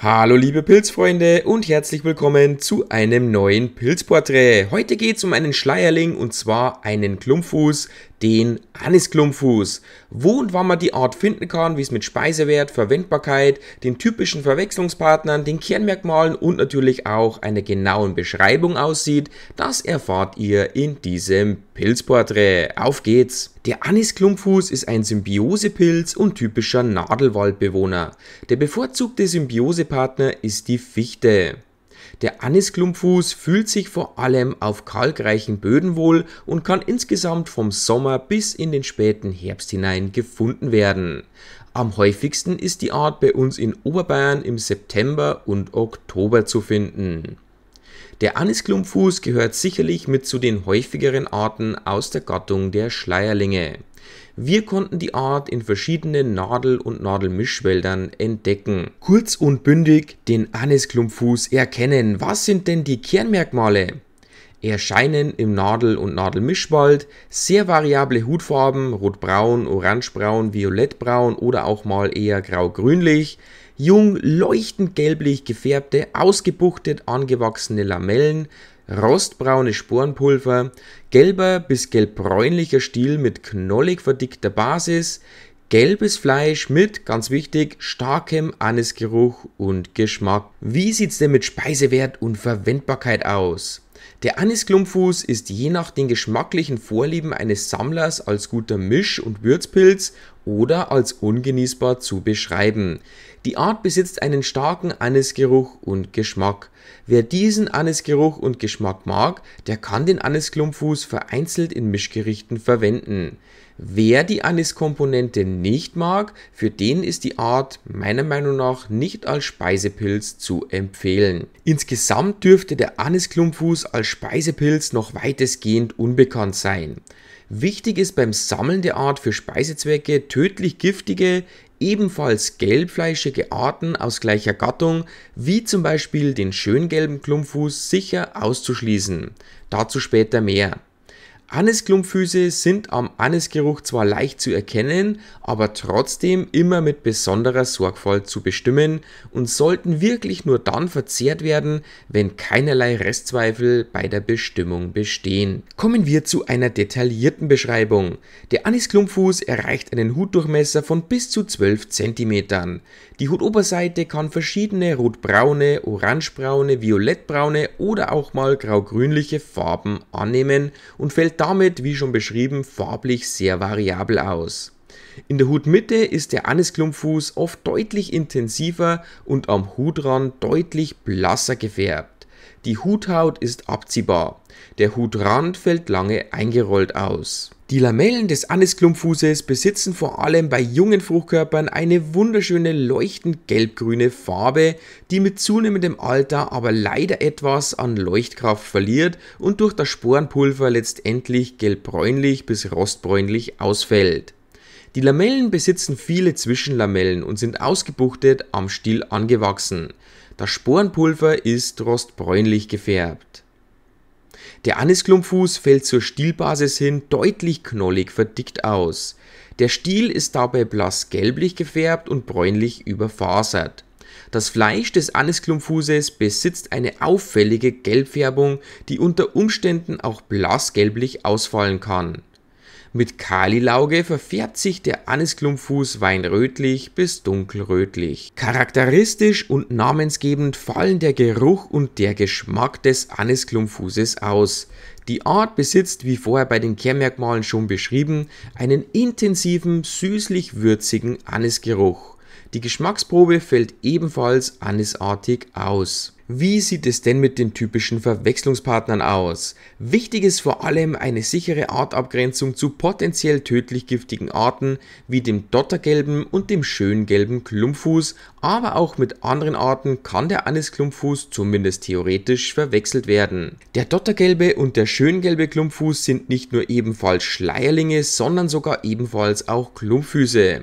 Hallo liebe Pilzfreunde und herzlich willkommen zu einem neuen Pilzporträt. Heute geht es um einen Schleierling und zwar einen Klumpfuß, den Anisklumpfuß. Wo und wann man die Art finden kann, wie es mit Speisewert, Verwendbarkeit, den typischen Verwechslungspartnern, den Kernmerkmalen und natürlich auch einer genauen Beschreibung aussieht, das erfahrt ihr in diesem Pilzporträt. Auf geht's! Der Anisklumpfuß ist ein Symbiosepilz und typischer Nadelwaldbewohner. Der bevorzugte Symbiosepartner ist die Fichte. Der Anisklumpfuß fühlt sich vor allem auf kalkreichen Böden wohl und kann insgesamt vom Sommer bis in den späten Herbst hinein gefunden werden. Am häufigsten ist die Art bei uns in Oberbayern im September und Oktober zu finden. Der Anisklumpfuß gehört sicherlich mit zu den häufigeren Arten aus der Gattung der Schleierlinge wir konnten die Art in verschiedenen Nadel- und Nadelmischwäldern entdecken. Kurz und bündig den Anisklumpfuß erkennen. Was sind denn die Kernmerkmale? erscheinen im Nadel- und Nadelmischwald sehr variable Hutfarben, rotbraun, orangebraun, violettbraun oder auch mal eher grau-grünlich, jung leuchtend gelblich gefärbte, ausgebuchtet angewachsene Lamellen, rostbraune Sporenpulver, gelber bis gelbbräunlicher Stiel mit knollig verdickter Basis, gelbes Fleisch mit, ganz wichtig, starkem Anisgeruch und Geschmack. Wie sieht's denn mit Speisewert und Verwendbarkeit aus? Der Anisklumpfuß ist je nach den geschmacklichen Vorlieben eines Sammlers als guter Misch- und Würzpilz oder als ungenießbar zu beschreiben. Die Art besitzt einen starken Anisgeruch und Geschmack. Wer diesen Anisgeruch und Geschmack mag, der kann den Anisklumpfuß vereinzelt in Mischgerichten verwenden. Wer die Aniskomponente nicht mag, für den ist die Art meiner Meinung nach nicht als Speisepilz zu empfehlen. Insgesamt dürfte der Anisklumpfuß als Speisepilz noch weitestgehend unbekannt sein. Wichtig ist beim Sammeln der Art für Speisezwecke tödlich giftige, ebenfalls gelbfleischige Arten aus gleicher Gattung, wie zum Beispiel den schöngelben Klumpfuß, sicher auszuschließen. Dazu später mehr. Anisklumpfüße sind am Anisgeruch zwar leicht zu erkennen, aber trotzdem immer mit besonderer Sorgfalt zu bestimmen und sollten wirklich nur dann verzehrt werden, wenn keinerlei Restzweifel bei der Bestimmung bestehen. Kommen wir zu einer detaillierten Beschreibung. Der Anisklumpfuß erreicht einen Hutdurchmesser von bis zu 12 cm. Die Hutoberseite kann verschiedene rotbraune, orangebraune, violettbraune oder auch mal graugrünliche Farben annehmen und fällt damit, wie schon beschrieben, farblich sehr variabel aus. In der Hutmitte ist der Anisklumpfuß oft deutlich intensiver und am Hutrand deutlich blasser gefärbt. Die Huthaut ist abziehbar. Der Hutrand fällt lange eingerollt aus. Die Lamellen des Anisklumpfußes besitzen vor allem bei jungen Fruchtkörpern eine wunderschöne leuchtend gelbgrüne Farbe, die mit zunehmendem Alter aber leider etwas an Leuchtkraft verliert und durch das Sporenpulver letztendlich gelbbräunlich bis rostbräunlich ausfällt. Die Lamellen besitzen viele Zwischenlamellen und sind ausgebuchtet am Stiel angewachsen. Das Sporenpulver ist rostbräunlich gefärbt. Der Anisklumpfuß fällt zur Stielbasis hin deutlich knollig verdickt aus. Der Stiel ist dabei blass gelblich gefärbt und bräunlich überfasert. Das Fleisch des Anisklumpfußes besitzt eine auffällige Gelbfärbung, die unter Umständen auch blassgelblich ausfallen kann mit Kalilauge verfärbt sich der Anisklumpfuß weinrötlich bis dunkelrötlich. Charakteristisch und namensgebend fallen der Geruch und der Geschmack des Anisklumpfußes aus. Die Art besitzt, wie vorher bei den Kernmerkmalen schon beschrieben, einen intensiven, süßlich-würzigen Anisgeruch. Die Geschmacksprobe fällt ebenfalls anisartig aus. Wie sieht es denn mit den typischen Verwechslungspartnern aus? Wichtig ist vor allem eine sichere Artabgrenzung zu potenziell tödlich giftigen Arten wie dem Dottergelben und dem schöngelben Klumpfuß, aber auch mit anderen Arten kann der Anisklumpfuß zumindest theoretisch verwechselt werden. Der Dottergelbe und der schöngelbe Klumpfuß sind nicht nur ebenfalls Schleierlinge, sondern sogar ebenfalls auch Klumpfüße.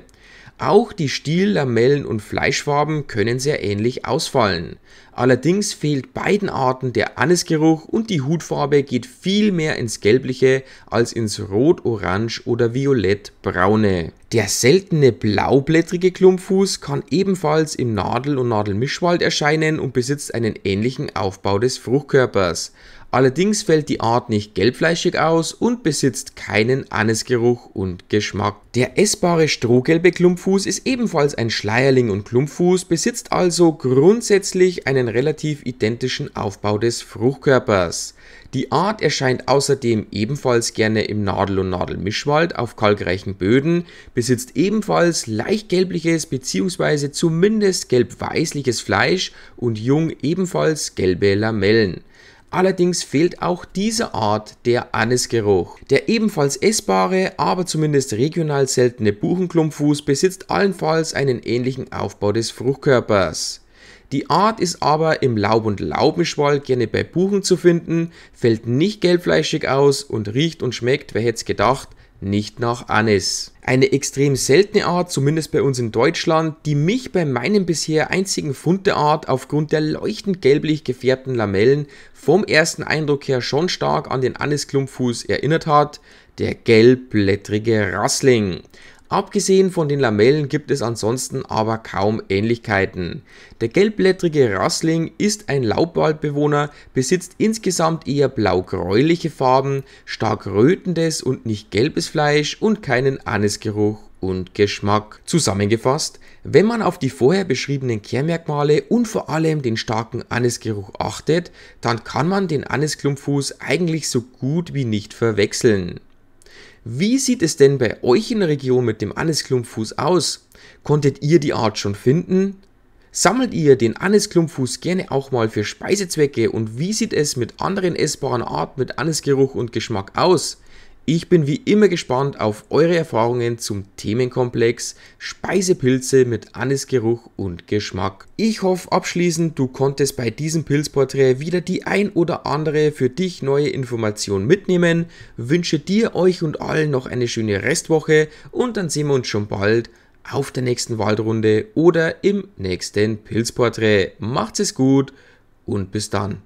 Auch die Stiellamellen und Fleischfarben können sehr ähnlich ausfallen. Allerdings fehlt beiden Arten der Anisgeruch und die Hutfarbe geht viel mehr ins Gelbliche als ins Rot-Orange oder Violett-Braune. Der seltene blaublättrige Klumpfuß kann ebenfalls im Nadel- und Nadelmischwald erscheinen und besitzt einen ähnlichen Aufbau des Fruchtkörpers. Allerdings fällt die Art nicht gelbfleischig aus und besitzt keinen Anisgeruch und Geschmack. Der essbare strohgelbe Klumpfuß ist ebenfalls ein Schleierling und Klumpfuß, besitzt also grundsätzlich einen einen relativ identischen Aufbau des Fruchtkörpers. Die Art erscheint außerdem ebenfalls gerne im Nadel- und Nadelmischwald auf kalkreichen Böden, besitzt ebenfalls leicht gelbliches bzw. zumindest gelb-weißliches Fleisch und jung ebenfalls gelbe Lamellen. Allerdings fehlt auch dieser Art der Anisgeruch. Der ebenfalls essbare, aber zumindest regional seltene Buchenklumpfuß besitzt allenfalls einen ähnlichen Aufbau des Fruchtkörpers. Die Art ist aber im Laub- und Laubenschwall gerne bei Buchen zu finden, fällt nicht gelbfleischig aus und riecht und schmeckt, wer hätte es gedacht, nicht nach Anis. Eine extrem seltene Art, zumindest bei uns in Deutschland, die mich bei meinem bisher einzigen Fund der Art aufgrund der leuchtend gelblich gefärbten Lamellen vom ersten Eindruck her schon stark an den Anisklumpfuß erinnert hat, der gelbblättrige Rassling. Abgesehen von den Lamellen gibt es ansonsten aber kaum Ähnlichkeiten. Der gelbblättrige Rassling ist ein Laubwaldbewohner, besitzt insgesamt eher blaugräuliche Farben, stark rötendes und nicht gelbes Fleisch und keinen Anisgeruch und Geschmack. Zusammengefasst, wenn man auf die vorher beschriebenen Kehrmerkmale und vor allem den starken Anisgeruch achtet, dann kann man den Anisklumpfuß eigentlich so gut wie nicht verwechseln. Wie sieht es denn bei euch in der Region mit dem Annisklumpfuß aus? Konntet ihr die Art schon finden? Sammelt ihr den anis gerne auch mal für Speisezwecke und wie sieht es mit anderen essbaren Arten mit Anisgeruch und Geschmack aus? Ich bin wie immer gespannt auf eure Erfahrungen zum Themenkomplex Speisepilze mit Anisgeruch und Geschmack. Ich hoffe abschließend, du konntest bei diesem Pilzporträt wieder die ein oder andere für dich neue Information mitnehmen. Wünsche dir, euch und allen noch eine schöne Restwoche und dann sehen wir uns schon bald auf der nächsten Waldrunde oder im nächsten Pilzporträt. Macht's es gut und bis dann.